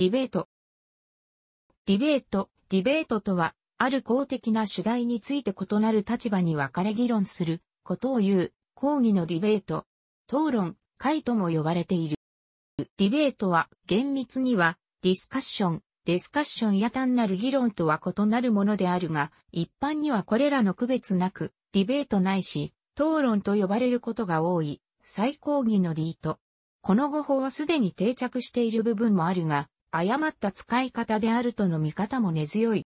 ディベート。ディベート、ディベートとは、ある公的な主題について異なる立場に分かれ議論することを言う、講義のディベート、討論、会とも呼ばれている。ディベートは厳密にはディスカッション、ディスカッションや単なる議論とは異なるものであるが、一般にはこれらの区別なく、ディベートないし、討論と呼ばれることが多い、最高義の D と。この語法はすでに定着している部分もあるが、誤った使い方であるとの見方も根強い。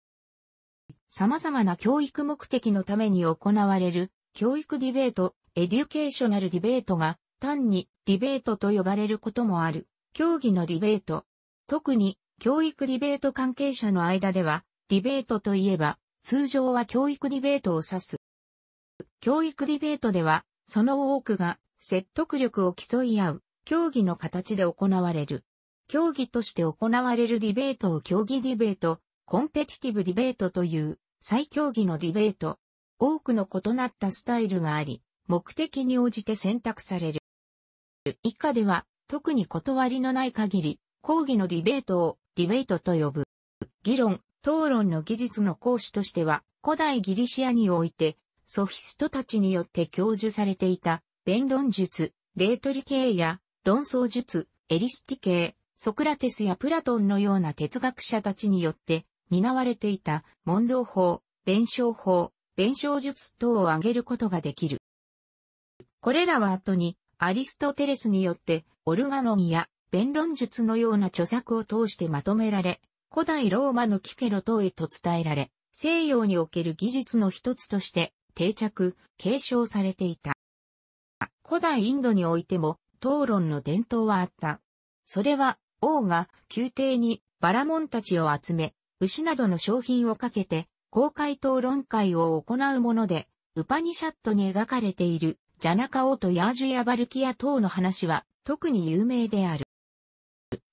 様々な教育目的のために行われる教育ディベート、エデュケーショナルディベートが単にディベートと呼ばれることもある。競技のディベート。特に教育ディベート関係者の間では、ディベートといえば、通常は教育ディベートを指す。教育ディベートでは、その多くが説得力を競い合う競技の形で行われる。競技として行われるディベートを競技ディベート、コンペティティブディベートという、再競技のディベート。多くの異なったスタイルがあり、目的に応じて選択される。以下では、特に断りのない限り、講義のディベートをディベートと呼ぶ。議論、討論の技術の講師としては、古代ギリシアにおいて、ソフィストたちによって教授されていた、弁論術、レートリ系や、論争術、エリスティ系、ソクラテスやプラトンのような哲学者たちによって担われていた問答法、弁証法、弁証術等を挙げることができる。これらは後にアリストテレスによってオルガノンや弁論術のような著作を通してまとめられ、古代ローマのキケロ等へと伝えられ、西洋における技術の一つとして定着、継承されていた。古代インドにおいても討論の伝統はあった。それは王が宮廷にバラモンたちを集め、牛などの商品をかけて公開討論会を行うもので、ウパニシャットに描かれているジャナカ王とヤージュやバルキア等の話は特に有名である。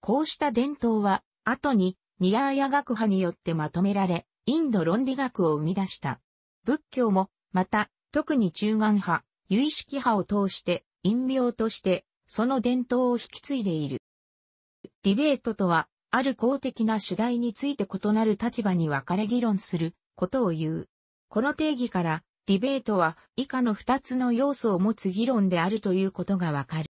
こうした伝統は後にニヤーヤ学派によってまとめられ、インド論理学を生み出した。仏教も、また、特に中眼派、有意識派を通して、陰陽として、その伝統を引き継いでいる。ディベートとは、ある公的な主題について異なる立場に分かれ議論することを言う。この定義から、ディベートは以下の2つの要素を持つ議論であるということがわかる。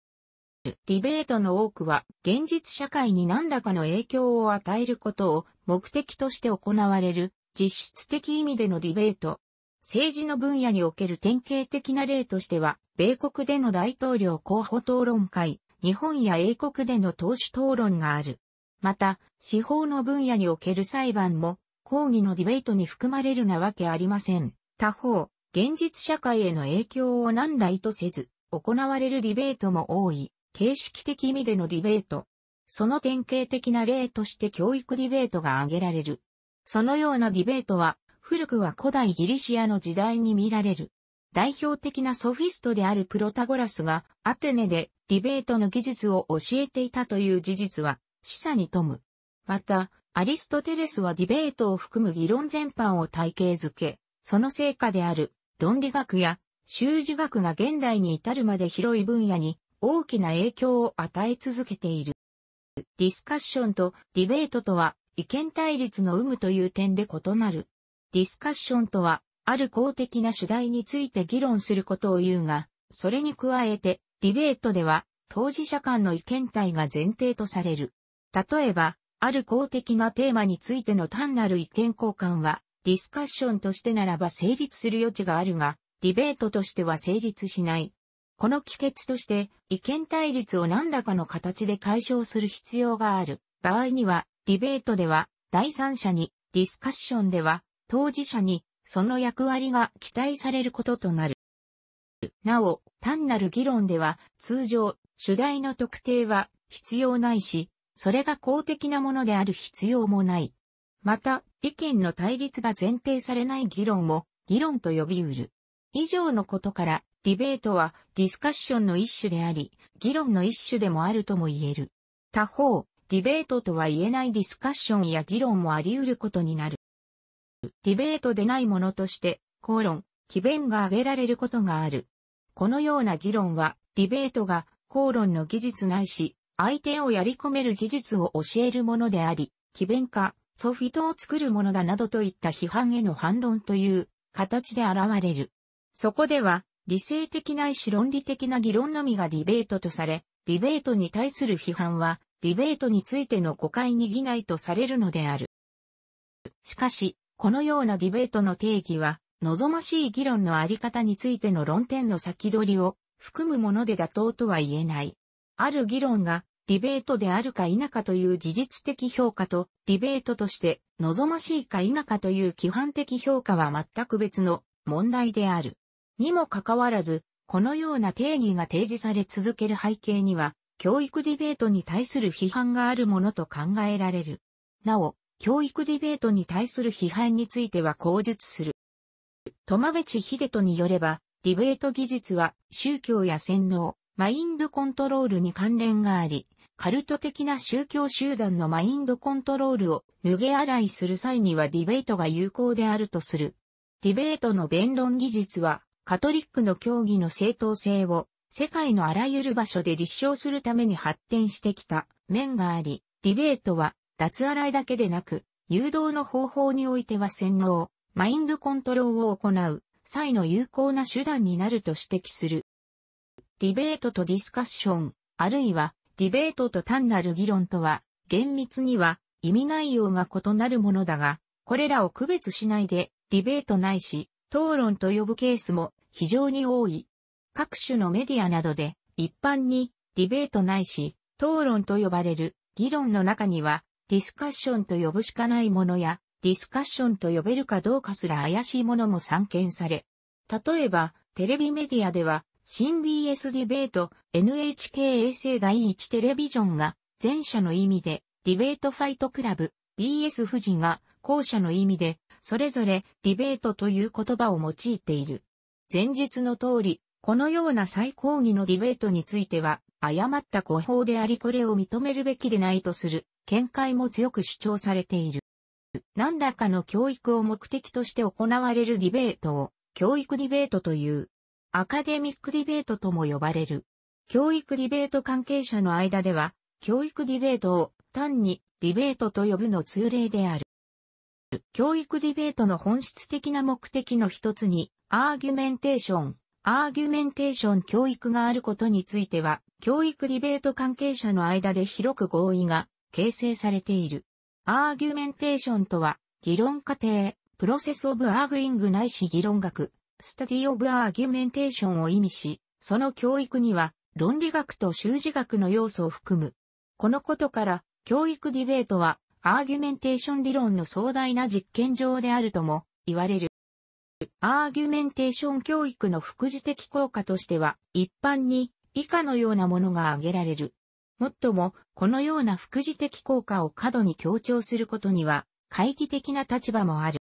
ディベートの多くは現実社会に何らかの影響を与えることを目的として行われる実質的意味でのディベート。政治の分野における典型的な例としては、米国での大統領候補討論会、日本や英国での党首討論がある。また、司法の分野における裁判も、抗議のディベートに含まれるなわけありません。他方、現実社会への影響を何ら意図せず、行われるディベートも多い、形式的意味でのディベート。その典型的な例として教育ディベートが挙げられる。そのようなディベートは、古くは古代ギリシアの時代に見られる。代表的なソフィストであるプロタゴラスがアテネでディベートの技術を教えていたという事実は示唆に富む。また、アリストテレスはディベートを含む議論全般を体系づけ、その成果である論理学や修辞学が現代に至るまで広い分野に大きな影響を与え続けている。ディスカッションとディベートとは意見対立の有無という点で異なる。ディスカッションとはある公的な主題について議論することを言うが、それに加えて、ディベートでは、当事者間の意見体が前提とされる。例えば、ある公的なテーマについての単なる意見交換は、ディスカッションとしてならば成立する余地があるが、ディベートとしては成立しない。この帰結として、意見対立を何らかの形で解消する必要がある。場合には、ディベートでは、第三者に、ディスカッションでは、当事者に、その役割が期待されることとなる。なお、単なる議論では、通常、主題の特定は必要ないし、それが公的なものである必要もない。また、意見の対立が前提されない議論も、議論と呼び得る。以上のことから、ディベートはディスカッションの一種であり、議論の一種でもあるとも言える。他方、ディベートとは言えないディスカッションや議論もあり得ることになる。ディベートでないものとして、口論、奇弁が挙げられることがある。このような議論は、ディベートが口論の技術ないし、相手をやり込める技術を教えるものであり、奇弁か、ソフィトを作るものだなどといった批判への反論という形で現れる。そこでは、理性的ないし論理的な議論のみがディベートとされ、ディベートに対する批判は、ディベートについての誤解にぎないとされるのである。しかし、このようなディベートの定義は、望ましい議論のあり方についての論点の先取りを含むもので妥当とは言えない。ある議論がディベートであるか否かという事実的評価とディベートとして望ましいか否かという規範的評価は全く別の問題である。にもかかわらず、このような定義が提示され続ける背景には、教育ディベートに対する批判があるものと考えられる。なお、教育ディベートに対する批判については口述する。友部知秀人によれば、ディベート技術は宗教や洗脳、マインドコントロールに関連があり、カルト的な宗教集団のマインドコントロールを脱げ洗いする際にはディベートが有効であるとする。ディベートの弁論技術は、カトリックの教義の正当性を世界のあらゆる場所で立証するために発展してきた面があり、ディベートは脱洗いだけでなく、誘導の方法においては洗脳、マインドコントロールを行う際の有効な手段になると指摘する。ディベートとディスカッション、あるいはディベートと単なる議論とは、厳密には意味内容が異なるものだが、これらを区別しないで、ディベートないし、討論と呼ぶケースも非常に多い。各種のメディアなどで、一般にディベートないし、討論と呼ばれる議論の中には、ディスカッションと呼ぶしかないものや、ディスカッションと呼べるかどうかすら怪しいものも散見され、例えば、テレビメディアでは、新 BS ディベート、NHK 衛星第1テレビジョンが、前者の意味で、ディベートファイトクラブ、BS 富士が、後者の意味で、それぞれディベートという言葉を用いている。前述の通り、このような最高義のディベートについては、誤った誤報でありこれを認めるべきでないとする見解も強く主張されている。何らかの教育を目的として行われるディベートを、教育ディベートという、アカデミックディベートとも呼ばれる。教育ディベート関係者の間では、教育ディベートを単にディベートと呼ぶの通例である。教育ディベートの本質的な目的の一つに、アーギュメンテーション、アーギュメンテーション教育があることについては、教育ディベート関係者の間で広く合意が形成されている。アーギュメンテーションとは、議論過程、プロセスオブアーグイングないし議論学、スタディオブアーギュメンテーションを意味し、その教育には論理学と修辞学の要素を含む。このことから、教育ディベートは、アーギュメンテーション理論の壮大な実験場であるとも言われる。アーギュメンテーション教育の副次的効果としては、一般に以下のようなものが挙げられる。もっとも、このような副次的効果を過度に強調することには、懐疑的な立場もある。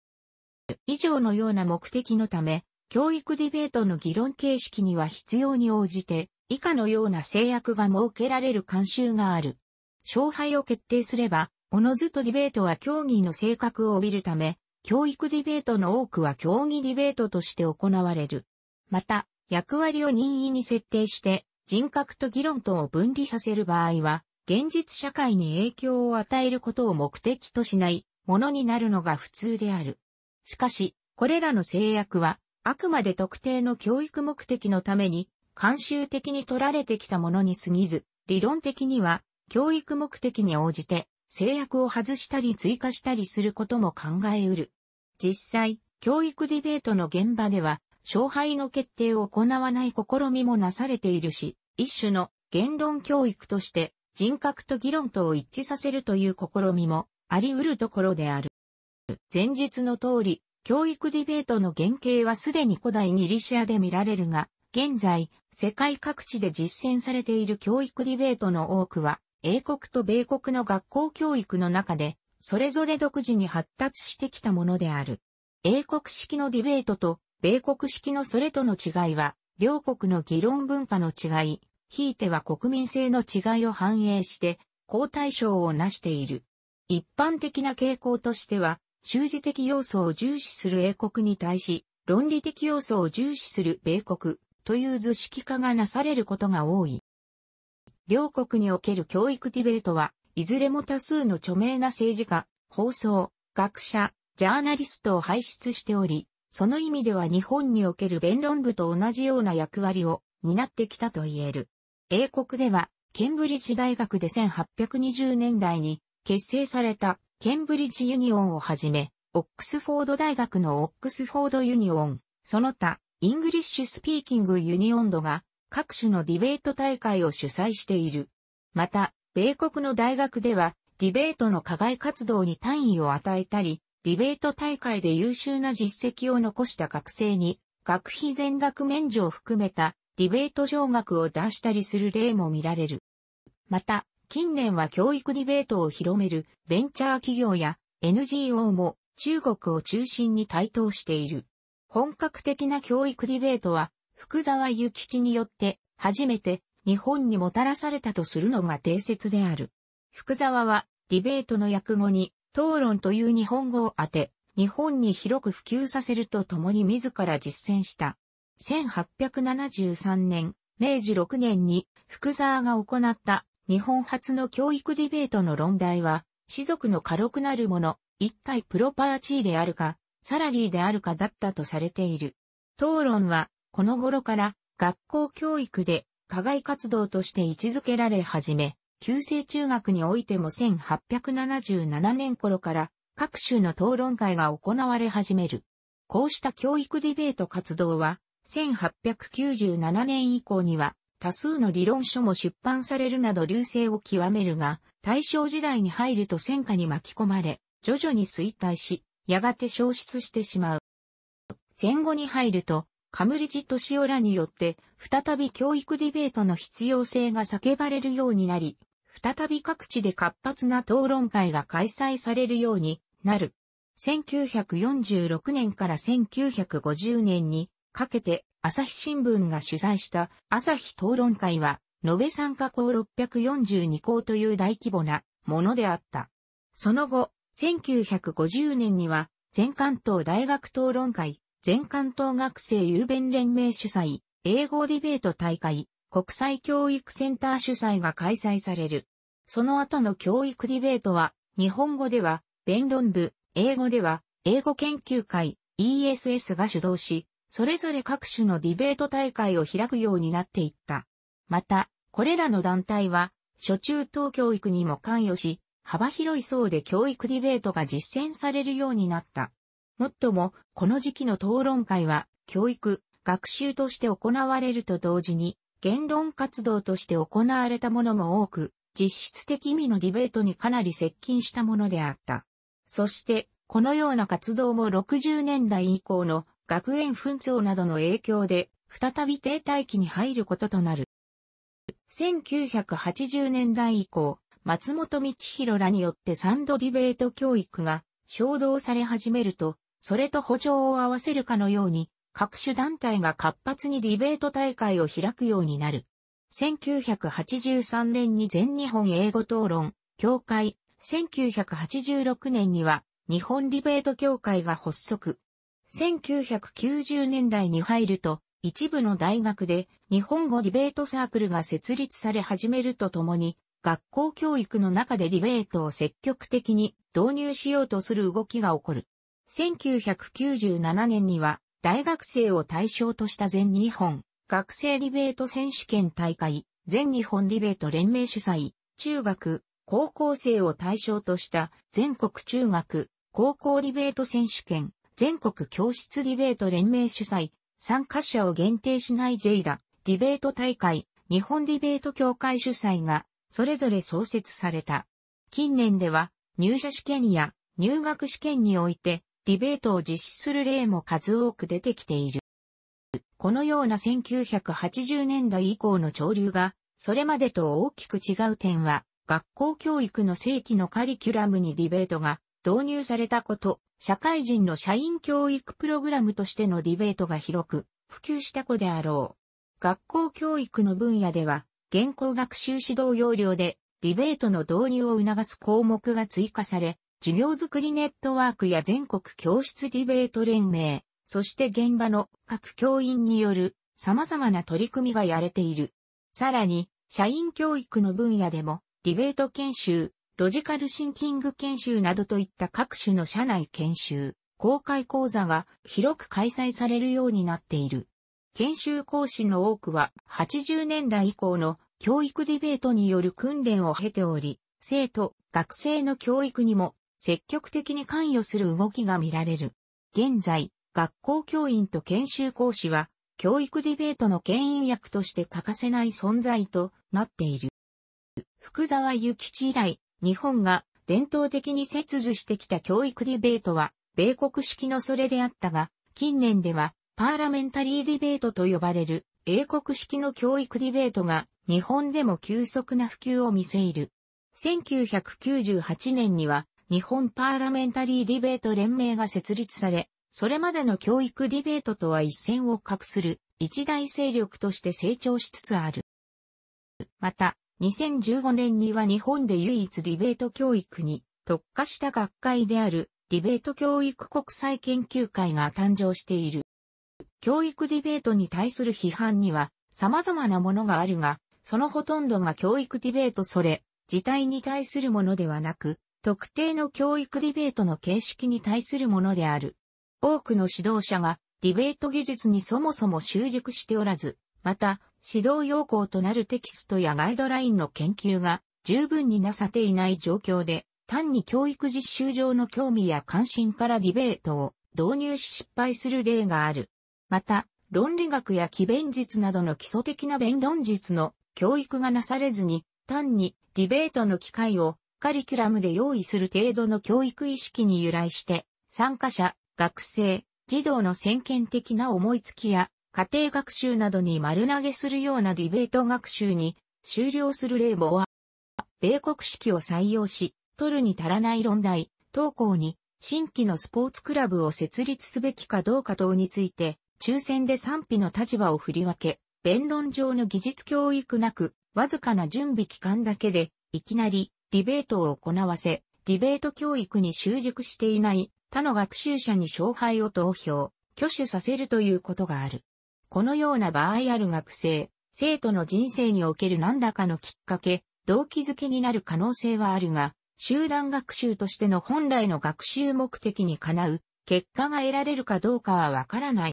以上のような目的のため、教育ディベートの議論形式には必要に応じて、以下のような制約が設けられる慣習がある。勝敗を決定すれば、おのずとディベートは競技の性格を帯びるため、教育ディベートの多くは競技ディベートとして行われる。また、役割を任意に設定して、人格と議論とを分離させる場合は、現実社会に影響を与えることを目的としないものになるのが普通である。しかし、これらの制約は、あくまで特定の教育目的のために、慣習的に取られてきたものに過ぎず、理論的には、教育目的に応じて、制約を外したり追加したりすることも考えうる。実際、教育ディベートの現場では、勝敗の決定を行わない試みもなされているし、一種の言論教育として人格と議論とを一致させるという試みもあり得るところである。前述の通り、教育ディベートの原型はすでに古代ギリシアで見られるが、現在、世界各地で実践されている教育ディベートの多くは、英国と米国の学校教育の中で、それぞれ独自に発達してきたものである。英国式のディベートと米国式のそれとの違いは、両国の議論文化の違い、ひいては国民性の違いを反映して、交代賞を成している。一般的な傾向としては、習字的要素を重視する英国に対し、論理的要素を重視する米国という図式化がなされることが多い。両国における教育ディベートは、いずれも多数の著名な政治家、放送、学者、ジャーナリストを輩出しており、その意味では日本における弁論部と同じような役割を担ってきたと言える。英国では、ケンブリッジ大学で1820年代に結成されたケンブリッジユニオンをはじめ、オックスフォード大学のオックスフォードユニオン、その他、イングリッシュスピーキングユニオンドが各種のディベート大会を主催している。また、米国の大学では、ディベートの課外活動に単位を与えたり、ディベート大会で優秀な実績を残した学生に、学費全額免除を含めたディベート上学を出したりする例も見られる。また、近年は教育ディベートを広めるベンチャー企業や NGO も中国を中心に台頭している。本格的な教育ディベートは福沢諭吉によって初めて日本にもたらされたとするのが定説である。福沢はディベートの訳語に討論という日本語を当て、日本に広く普及させるとともに自ら実践した。1873年、明治6年に福沢が行った日本初の教育ディベートの論題は、士族の軽くなるもの、一体プロパーチーであるか、サラリーであるかだったとされている。討論は、この頃から学校教育で課外活動として位置づけられ始め、旧制中学においても1877年頃から各種の討論会が行われ始める。こうした教育ディベート活動は、1897年以降には多数の理論書も出版されるなど流星を極めるが、大正時代に入ると戦火に巻き込まれ、徐々に衰退し、やがて消失してしまう。戦後に入ると、カムリジ・トシオらによって、再び教育ディベートの必要性が叫ばれるようになり、再び各地で活発な討論会が開催されるようになる。1946年から1950年にかけて朝日新聞が主催した朝日討論会は延べ参加校642校という大規模なものであった。その後、1950年には全関東大学討論会、全関東学生雄弁連盟主催、英語ディベート大会、国際教育センター主催が開催される。その後の教育ディベートは、日本語では、弁論部、英語では、英語研究会、ESS が主導し、それぞれ各種のディベート大会を開くようになっていった。また、これらの団体は、初中等教育にも関与し、幅広い層で教育ディベートが実践されるようになった。もっとも、この時期の討論会は、教育、学習として行われると同時に、言論活動として行われたものも多く、実質的意味のディベートにかなり接近したものであった。そして、このような活動も60年代以降の学園紛争などの影響で、再び停滞期に入ることとなる。1980年代以降、松本道弘らによってサンドディベート教育が衝動され始めると、それと補助を合わせるかのように、各種団体が活発にディベート大会を開くようになる。1983年に全日本英語討論協会、1986年には日本ディベート協会が発足。1990年代に入ると、一部の大学で日本語ディベートサークルが設立され始めるとともに、学校教育の中でディベートを積極的に導入しようとする動きが起こる。1997年には大学生を対象とした全日本学生ディベート選手権大会、全日本ディベート連盟主催、中学、高校生を対象とした全国中学、高校ディベート選手権、全国教室ディベート連盟主催、参加者を限定しない J だ、ディベート大会、日本ディベート協会主催が、それぞれ創設された。近年では、入社試験や入学試験において、ディベートを実施する例も数多く出てきている。このような1980年代以降の潮流が、それまでと大きく違う点は、学校教育の正規のカリキュラムにディベートが導入されたこと、社会人の社員教育プログラムとしてのディベートが広く普及した子であろう。学校教育の分野では、現行学習指導要領でディベートの導入を促す項目が追加され、授業づくりネットワークや全国教室ディベート連盟、そして現場の各教員による様々な取り組みがやれている。さらに、社員教育の分野でも、ディベート研修、ロジカルシンキング研修などといった各種の社内研修、公開講座が広く開催されるようになっている。研修講師の多くは80年代以降の教育ディベートによる訓練を経ており、生徒、学生の教育にも積極的に関与する動きが見られる。現在、学校教員と研修講師は、教育ディベートの牽引役として欠かせない存在となっている。福沢諭吉以来、日本が伝統的に切除してきた教育ディベートは、米国式のそれであったが、近年では、パーラメンタリーディベートと呼ばれる、英国式の教育ディベートが、日本でも急速な普及を見せいる。1998年には、日本パーラメンタリーディベート連盟が設立され、それまでの教育ディベートとは一線を画する一大勢力として成長しつつある。また、2015年には日本で唯一ディベート教育に特化した学会であるディベート教育国際研究会が誕生している。教育ディベートに対する批判には様々なものがあるが、そのほとんどが教育ディベートそれ、自体に対するものではなく、特定の教育ディベートの形式に対するものである。多くの指導者がディベート技術にそもそも習熟しておらず、また、指導要項となるテキストやガイドラインの研究が十分になさていない状況で、単に教育実習上の興味や関心からディベートを導入し失敗する例がある。また、論理学や奇弁術などの基礎的な弁論術の教育がなされずに、単にディベートの機会をカリキュラムで用意する程度の教育意識に由来して、参加者、学生、児童の先見的な思いつきや、家庭学習などに丸投げするようなディベート学習に終了する例もは、米国式を採用し、取るに足らない論題、投稿に新規のスポーツクラブを設立すべきかどうか等について、抽選で賛否の立場を振り分け、弁論上の技術教育なく、わずかな準備期間だけで、いきなりディベートを行わせ、ディベート教育に習熟していない他の学習者に勝敗を投票、挙手させるということがある。このような場合ある学生、生徒の人生における何らかのきっかけ、動機づけになる可能性はあるが、集団学習としての本来の学習目的にかなう、結果が得られるかどうかはわからない。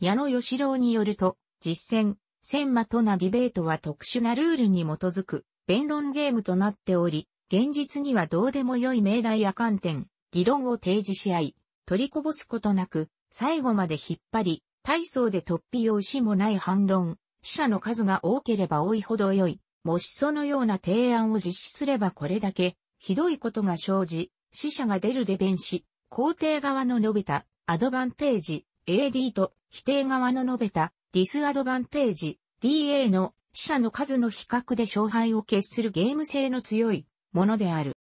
矢野義郎によると、実践、千馬となディベートは特殊なルールに基づく弁論ゲームとなっており、現実にはどうでもよい命題や観点、議論を提示し合い、取りこぼすことなく、最後まで引っ張り、体操で突飛用しもない反論、死者の数が多ければ多いほど良い。もしそのような提案を実施すればこれだけ、ひどいことが生じ、死者が出るで弁し、皇帝側の述べた、アドバンテージ、AD と、否定側の述べた、ディスアドバンテージ、DA の死者の数の比較で勝敗を決するゲーム性の強いものである。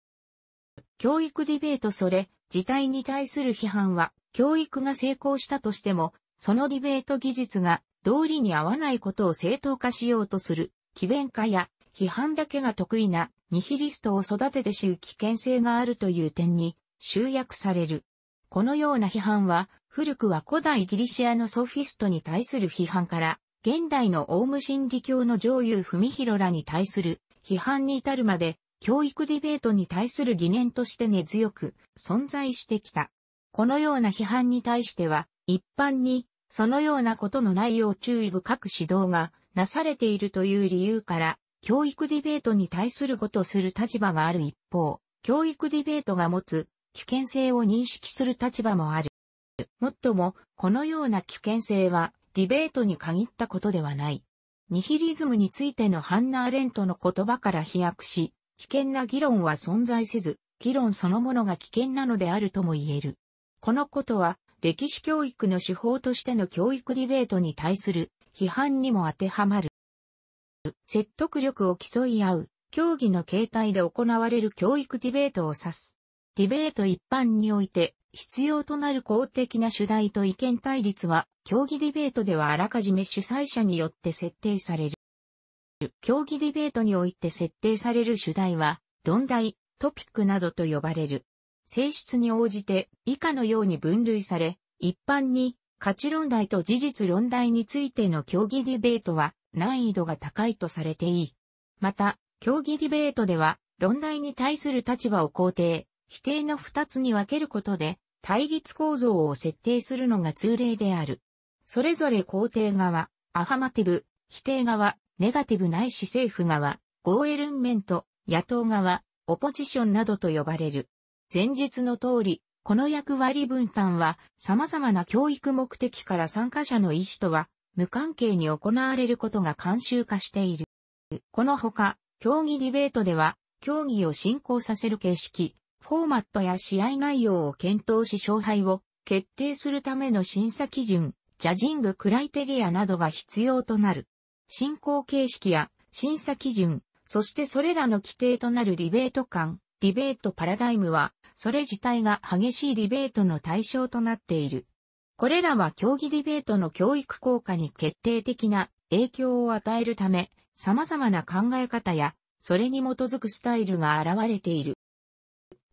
教育ディベートそれ自体に対する批判は教育が成功したとしてもそのディベート技術が道理に合わないことを正当化しようとする奇弁化や批判だけが得意なニヒリストを育てて知る危険性があるという点に集約される。このような批判は古くは古代ギリシアのソフィストに対する批判から現代のオウム真理教の上友文弘らに対する批判に至るまで、教育ディベートに対する疑念として根強く存在してきた。このような批判に対しては、一般に、そのようなことの内容注意深く指導がなされているという理由から、教育ディベートに対することする立場がある一方、教育ディベートが持つ危険性を認識する立場もある。もっとも、このような危険性はディベートに限ったことではない。ニヒリズムについてのハンナ・アレントの言葉から飛躍し、危険な議論は存在せず、議論そのものが危険なのであるとも言える。このことは、歴史教育の手法としての教育ディベートに対する批判にも当てはまる。説得力を競い合う、競技の形態で行われる教育ディベートを指す。ディベート一般において、必要となる公的な主題と意見対立は、競技ディベートではあらかじめ主催者によって設定される。競技ディベートにおいて設定される主題は、論題、トピックなどと呼ばれる。性質に応じて以下のように分類され、一般に価値論題と事実論題についての競技ディベートは難易度が高いとされていい。また、競技ディベートでは論題に対する立場を肯定、否定の二つに分けることで対立構造を設定するのが通例である。それぞれ肯定側、アファマティブ、否定側、ネガティブないし政府側、ゴーエルンメント、野党側、オポジションなどと呼ばれる。前述の通り、この役割分担は様々な教育目的から参加者の意思とは無関係に行われることが慣習化している。このほか、競技ディベートでは、競技を進行させる形式、フォーマットや試合内容を検討し勝敗を決定するための審査基準、ジャジングクライテリアなどが必要となる。進行形式や審査基準、そしてそれらの規定となるディベート間、ディベートパラダイムは、それ自体が激しいディベートの対象となっている。これらは競技ディベートの教育効果に決定的な影響を与えるため、様々な考え方や、それに基づくスタイルが現れている。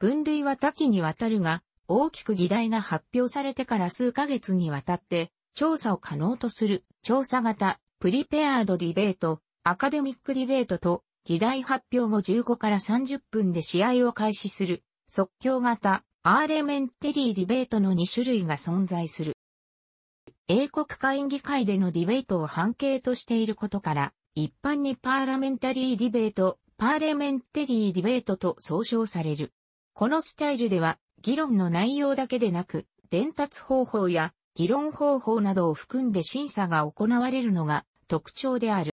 分類は多岐にわたるが、大きく議題が発表されてから数ヶ月にわたって、調査を可能とする、調査型、プリペアードディベート、アカデミックディベートと、議題発表後15から30分で試合を開始する、即興型、アーレメンテリーディベートの2種類が存在する。英国会議会でのディベートを半径としていることから、一般にパーラメンタリーディベート、パーレメンテリーディベートと総称される。このスタイルでは、議論の内容だけでなく、伝達方法や議論方法などを含んで審査が行われるのが特徴である。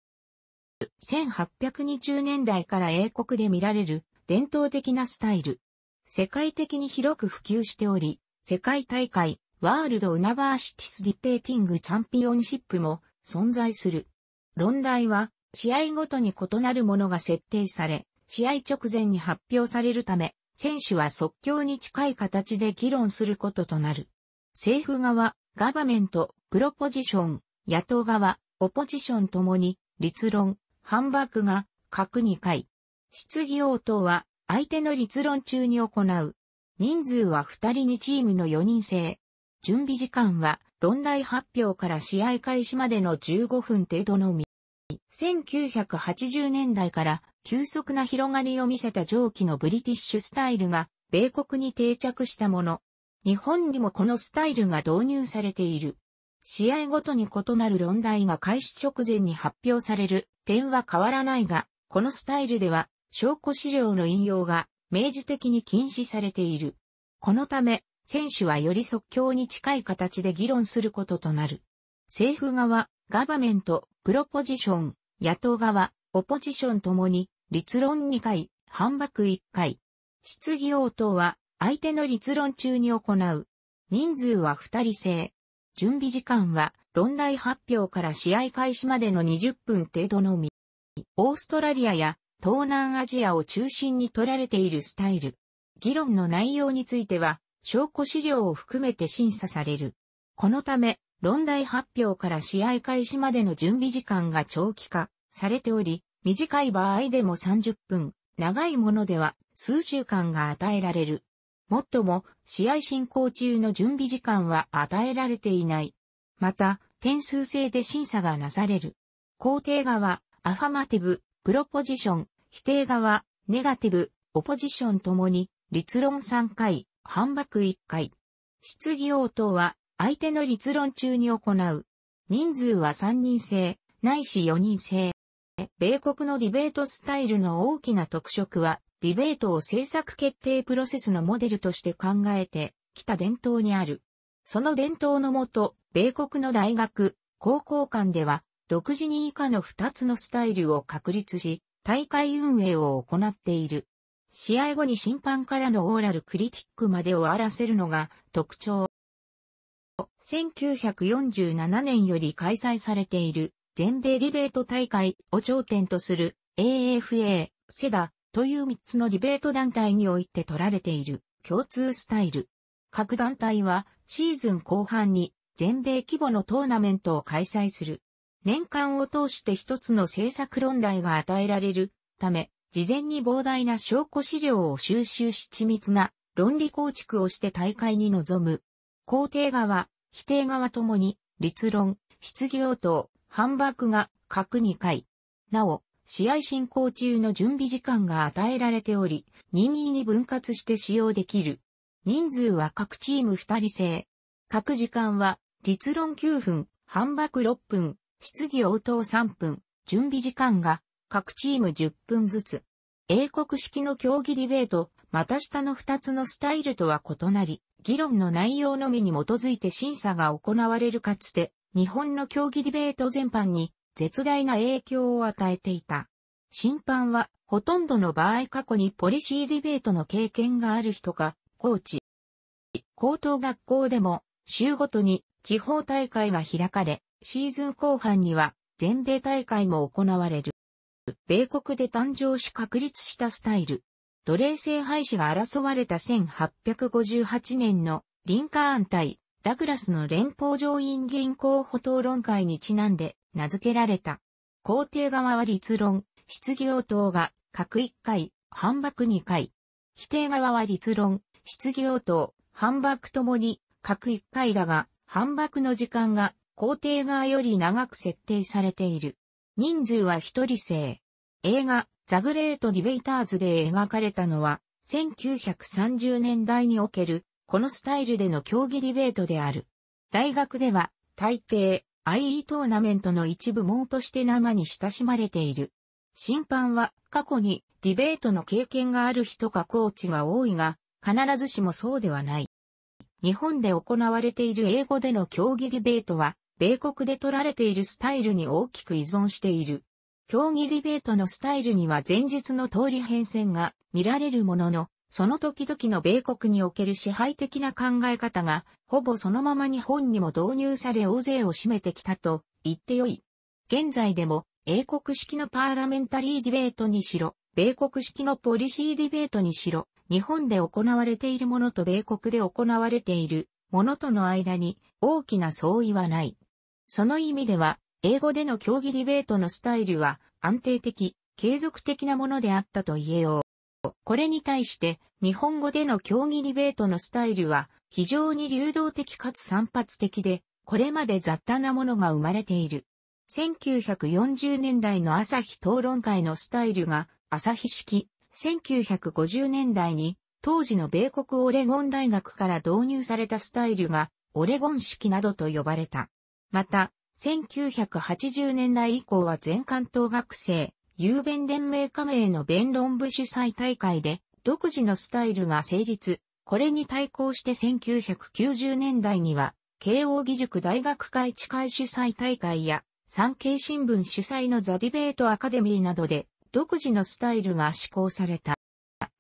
1820年代から英国で見られる伝統的なスタイル。世界的に広く普及しており、世界大会、ワールド・ウナバーシティス・ディペーティング・チャンピオンシップも存在する。論題は、試合ごとに異なるものが設定され、試合直前に発表されるため、選手は即興に近い形で議論することとなる。政府側、ガバメント、プロポジション、野党側、オポジションともに、立論、反駁が、各2回。質疑応答は、相手の立論中に行う。人数は2人にチームの4人制。準備時間は、論題発表から試合開始までの15分程度のみ。1980年代から急速な広がりを見せた蒸気のブリティッシュスタイルが、米国に定着したもの。日本にもこのスタイルが導入されている。試合ごとに異なる論題が開始直前に発表される点は変わらないが、このスタイルでは証拠資料の引用が明示的に禁止されている。このため、選手はより即興に近い形で議論することとなる。政府側、ガバメント、プロポジション、野党側、オポジションともに立論2回、反駁1回。質疑応答は、相手の立論中に行う。人数は2人制。準備時間は、論題発表から試合開始までの20分程度のみ。オーストラリアや東南アジアを中心に取られているスタイル。議論の内容については、証拠資料を含めて審査される。このため、論題発表から試合開始までの準備時間が長期化されており、短い場合でも30分、長いものでは数週間が与えられる。もっとも、試合進行中の準備時間は与えられていない。また、点数制で審査がなされる。肯定側、アファマティブ、プロポジション、否定側、ネガティブ、オポジションともに、立論3回、反駁1回。質疑応答は、相手の立論中に行う。人数は3人制、ないし4人制。米国のディベートスタイルの大きな特色は、ディベートを政策決定プロセスのモデルとして考えてきた伝統にある。その伝統のもと、米国の大学、高校間では、独自に以下の2つのスタイルを確立し、大会運営を行っている。試合後に審判からのオーラルクリティックまで終わらせるのが特徴。1947年より開催されている全米ディベート大会を頂点とする AFA、セダという3つのディベート団体において取られている共通スタイル。各団体はシーズン後半に全米規模のトーナメントを開催する。年間を通して一つの政策論題が与えられるため、事前に膨大な証拠資料を収集し緻密な論理構築をして大会に臨む。肯定側、否定側ともに、立論、質疑応答、反爆が各2回。なお、試合進行中の準備時間が与えられており、任意に分割して使用できる。人数は各チーム2人制。各時間は、立論9分、反爆6分、質疑応答3分、準備時間が各チーム10分ずつ。英国式の競技ディベート、また下の2つのスタイルとは異なり、議論の内容のみに基づいて審査が行われるかつて、日本の競技ディベート全般に絶大な影響を与えていた。審判は、ほとんどの場合過去にポリシーディベートの経験がある人か、コーチ。高等学校でも、週ごとに地方大会が開かれ、シーズン後半には全米大会も行われる。米国で誕生し確立したスタイル。奴隷制廃止が争われた1858年のリンカーン対ダグラスの連邦上院議員候補討論会にちなんで名付けられた。皇帝側は立論、質疑応答が各1回、反駁2回。否定側は立論、質疑応答、反駁ともに各1回だが、反駁の時間が皇帝側より長く設定されている。人数は一人制。映画、ザ・グレート・ディベイターズで描かれたのは、1930年代におけるこのスタイルでの競技ディベートである。大学では、大抵、IE トーナメントの一部門として生に親しまれている。審判は、過去にディベートの経験がある人かコーチが多いが、必ずしもそうではない。日本で行われている英語での競技ディベートは、米国で取られているスタイルに大きく依存している。競技ディベートのスタイルには前述の通り変遷が見られるものの、その時々の米国における支配的な考え方が、ほぼそのまま日本にも導入され大勢を占めてきたと言ってよい。現在でも、英国式のパーラメンタリーディベートにしろ、米国式のポリシーディベートにしろ、日本で行われているものと米国で行われているものとの間に大きな相違はない。その意味では、英語での競技ディベートのスタイルは安定的、継続的なものであったと言えよう。これに対して日本語での競技リベートのスタイルは非常に流動的かつ散発的で、これまで雑多なものが生まれている。1940年代の朝日討論会のスタイルが朝日式、1950年代に当時の米国オレゴン大学から導入されたスタイルがオレゴン式などと呼ばれた。また、1980年代以降は全関東学生、雄弁連盟加盟の弁論部主催大会で、独自のスタイルが成立。これに対抗して1990年代には、慶応義塾大学会地会主催大会や、産経新聞主催のザ・ディベートアカデミーなどで、独自のスタイルが施行された。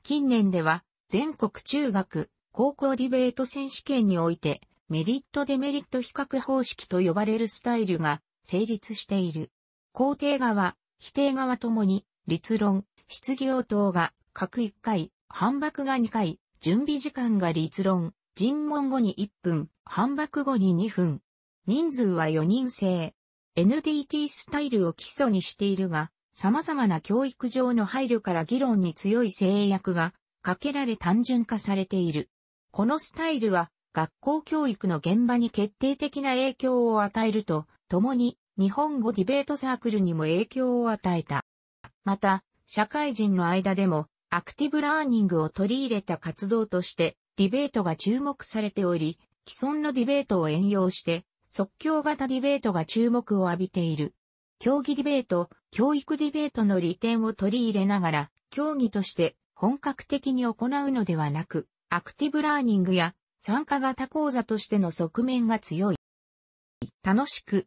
近年では、全国中学、高校ディベート選手権において、メリット・デメリット比較方式と呼ばれるスタイルが成立している。皇帝側、否定側ともに、立論、質疑応答が各1回、反駁が2回、準備時間が立論、尋問後に1分、反駁後に2分。人数は4人制。NDT スタイルを基礎にしているが、様々な教育上の配慮から議論に強い制約がかけられ単純化されている。このスタイルは学校教育の現場に決定的な影響を与えると、ともに日本語ディベートサークルにも影響を与えた。また、社会人の間でも、アクティブラーニングを取り入れた活動として、ディベートが注目されており、既存のディベートを援用して、即興型ディベートが注目を浴びている。競技ディベート、教育ディベートの利点を取り入れながら、競技として本格的に行うのではなく、アクティブラーニングや参加型講座としての側面が強い。楽しく、